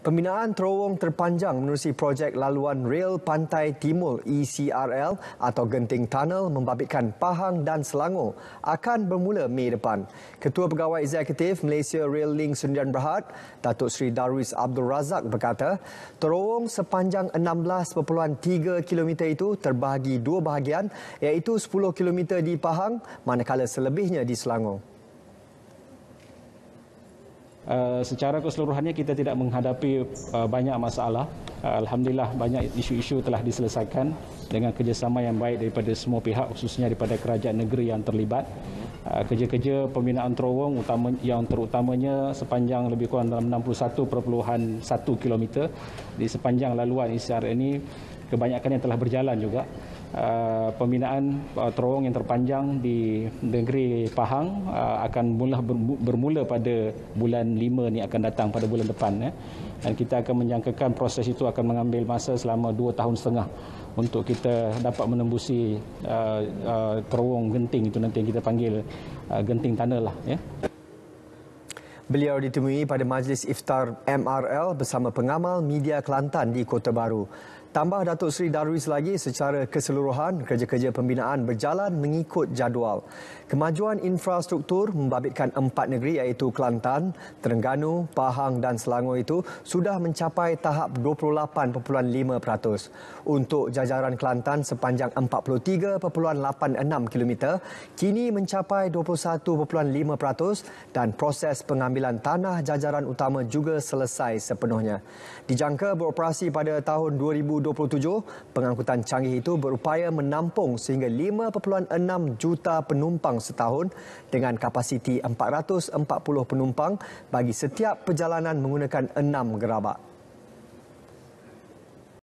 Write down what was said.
Pembinaan terowong terpanjang menerusi projek laluan rel pantai timur ECRL atau Genting Tunnel membabitkan Pahang dan Selangor akan bermula Mei depan. Ketua Pegawai Eksekutif Malaysia Rail Link Sundian Berhad, Datuk Seri Darwis Abdul Razak berkata, terowong sepanjang 16.3 km itu terbahagi dua bahagian iaitu 10 km di Pahang manakala selebihnya di Selangor. Uh, secara keseluruhannya kita tidak menghadapi uh, banyak masalah. Uh, Alhamdulillah banyak isu-isu telah diselesaikan dengan kerjasama yang baik daripada semua pihak khususnya daripada kerajaan negeri yang terlibat. Uh, kerja-kerja pembinaan terowong utama yang terutamanya sepanjang lebih kurang dalam 61.1 km di sepanjang laluan ISR ini kebanyakan yang telah berjalan juga. Ah, pembinaan uh, terowong yang terpanjang di negeri Pahang uh, akan mula bermula pada bulan 5 ni akan datang pada bulan depan ya. Dan kita akan menjangkakan proses itu akan mengambil masa selama 2 tahun setengah untuk kita dapat menembusi uh, uh, terowong genting itu nanti kita panggil uh, genting tunnel lah ya. Beliau ditemui pada majlis iftar MRL bersama pengamal media Kelantan di Kota Baru. Tambah Datuk Seri Darwis lagi secara keseluruhan kerja-kerja pembinaan berjalan mengikut jadual. Kemajuan infrastruktur membabitkan empat negeri iaitu Kelantan, Terengganu, Pahang dan Selangor itu sudah mencapai tahap 28.5%. Untuk jajaran Kelantan sepanjang 43.86 km kini mencapai 21.5% dan proses pengambilan tanah jajaran utama juga selesai sepenuhnya. Dijangka beroperasi pada tahun 2020 2027, pengangkutan canggih itu berupaya menampung sehingga 5.6 juta penumpang setahun dengan kapasiti 440 penumpang bagi setiap perjalanan menggunakan 6 gerabak.